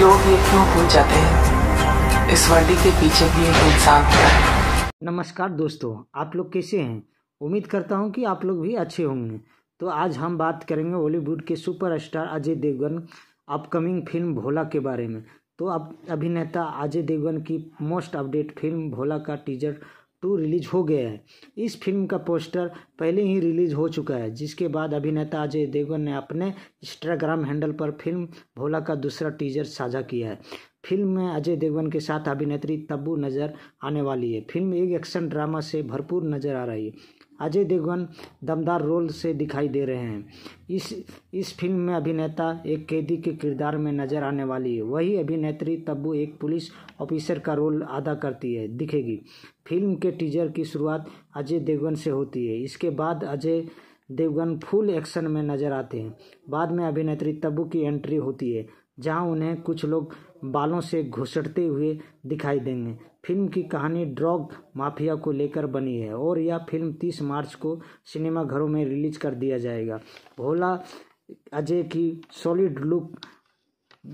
लोग ये क्यों भूल जाते हैं इस वर्दी के पीछे भी एक इंसान होता है नमस्कार दोस्तों आप लोग कैसे हैं उम्मीद करता हूं कि आप लोग भी अच्छे होंगे तो आज हम बात करेंगे बॉलीवुड के superstar Ajay Devgn upcoming film Bholaa के बारे में तो अब अभिनेता अजय देवगन की मोस्ट अपडेट फिल्म भोला का टीजर टू रिलीज हो गया है इस फिल्म का पोस्टर पहले ही रिलीज हो चुका है जिसके बाद अभिनेता अजय देवगन ने अपने इंस्टाग्राम हैंडल पर फिल्म भोला का दूसरा टीजर साझा किया है फिल्म में अजय देवगन के साथ अभिनेत्री तब्बू नज़र आने वाली है फिल्म एक एक्शन ड्रामा से भरपूर नज़र आ रही है अजय देवगन दमदार रोल से दिखाई दे रहे हैं इस इस फिल्म में अभिनेता एक कैदी के किरदार में नजर आने वाली है वही अभिनेत्री तब्बू एक पुलिस ऑफिसर का रोल अदा करती है दिखेगी फिल्म के टीजर की शुरुआत अजय देवगन से होती है इसके बाद अजय देवगन फुल एक्शन में नजर आते हैं बाद में अभिनेत्री तब्बू की एंट्री होती है जहां उन्हें कुछ लोग बालों से घुसटते हुए दिखाई देंगे फिल्म की कहानी ड्रग माफिया को लेकर बनी है और यह फिल्म 30 मार्च को सिनेमाघरों में रिलीज कर दिया जाएगा भोला अजय की सॉलिड लुक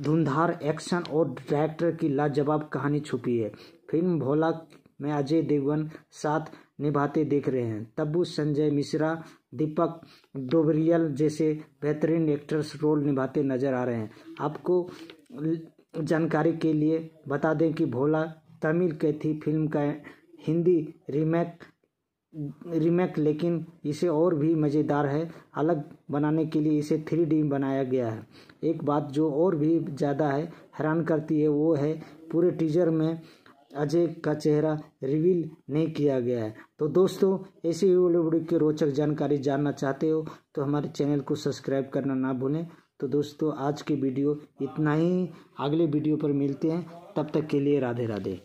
धुंधार एक्शन और डायरेक्टर की लाजवाब कहानी छुपी है फिल्म भोला में अजय देवगन साथ निभाते देख रहे हैं तब्बू संजय मिश्रा दीपक डोबरियल जैसे बेहतरीन एक्टर्स रोल निभाते नजर आ रहे हैं आपको जानकारी के लिए बता दें कि भोला तमिल कैथी फिल्म का हिंदी रीमेक रीमेक लेकिन इसे और भी मज़ेदार है अलग बनाने के लिए इसे थ्री डी बनाया गया है एक बात जो और भी ज़्यादा है हैरान करती है वो है पूरे टीजर में अजय का चेहरा रिवील नहीं किया गया है तो दोस्तों ऐसी बॉलीवुड की रोचक जानकारी जानना चाहते हो तो हमारे चैनल को सब्सक्राइब करना ना भूलें तो दोस्तों आज की वीडियो इतना ही अगले वीडियो पर मिलते हैं तब तक के लिए राधे राधे